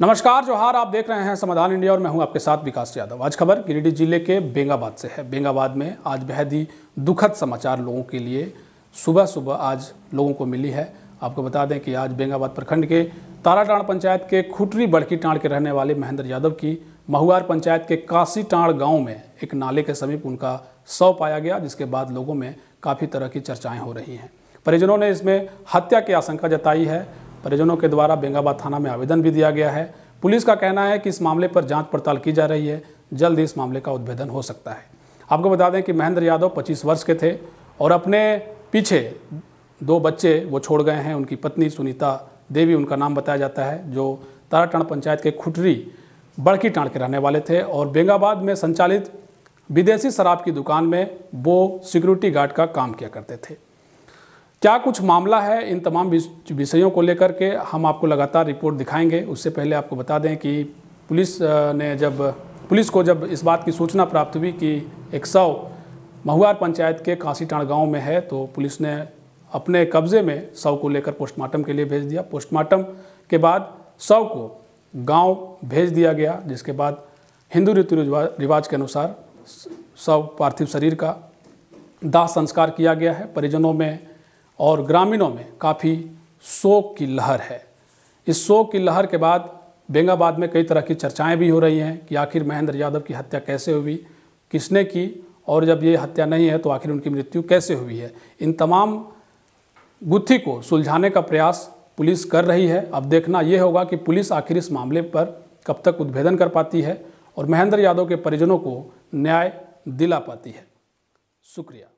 नमस्कार जोहार आप देख रहे हैं समाधान इंडिया और मैं हूं आपके साथ विकास यादव आज खबर गिरिडीह जिले के बेंगाबाद से है बेंगाबाद में आज बेहद ही दुखद समाचार लोगों के लिए सुबह सुबह आज लोगों को मिली है आपको बता दें कि आज बेंगाबाद प्रखंड के ताराटाण पंचायत के खुटरी बड़की टाण के रहने वाले महेंद्र यादव की महुआर पंचायत के काशी टाण गाँव में एक नाले के समीप उनका शव पाया गया जिसके बाद लोगों में काफ़ी तरह की चर्चाएँ हो रही हैं परिजनों ने इसमें हत्या की आशंका जताई है परिजनों के द्वारा बेंगाबाद थाना में आवेदन भी दिया गया है पुलिस का कहना है कि इस मामले पर जांच पड़ताल की जा रही है जल्द इस मामले का उद्भेदन हो सकता है आपको बता दें कि महेंद्र यादव 25 वर्ष के थे और अपने पीछे दो बच्चे वो छोड़ गए हैं उनकी पत्नी सुनीता देवी उनका नाम बताया जाता है जो ताराटाण पंचायत के खुटरी बड़की टाण के रहने वाले थे और बेंगाबाद में संचालित विदेशी शराब की दुकान में वो सिक्योरिटी गार्ड का काम किया करते थे क्या कुछ मामला है इन तमाम विषयों को लेकर के हम आपको लगातार रिपोर्ट दिखाएंगे उससे पहले आपको बता दें कि पुलिस ने जब पुलिस को जब इस बात की सूचना प्राप्त हुई कि एक शव महुआर पंचायत के कांसीटाण गांव में है तो पुलिस ने अपने कब्जे में शव को लेकर पोस्टमार्टम के लिए भेज दिया पोस्टमार्टम के बाद शव को गांव भेज दिया गया जिसके बाद हिंदू रीति रिवाज के अनुसार शव पार्थिव शरीर का दाह संस्कार किया गया है परिजनों में और ग्रामीणों में काफ़ी शोक की लहर है इस शोक की लहर के बाद बेंगाबाद में कई तरह की चर्चाएं भी हो रही हैं कि आखिर महेंद्र यादव की हत्या कैसे हुई किसने की और जब ये हत्या नहीं है तो आखिर उनकी मृत्यु कैसे हुई है इन तमाम गुत्थी को सुलझाने का प्रयास पुलिस कर रही है अब देखना ये होगा कि पुलिस आखिर इस मामले पर कब तक उद्भेदन कर पाती है और महेंद्र यादव के परिजनों को न्याय दिला पाती है शुक्रिया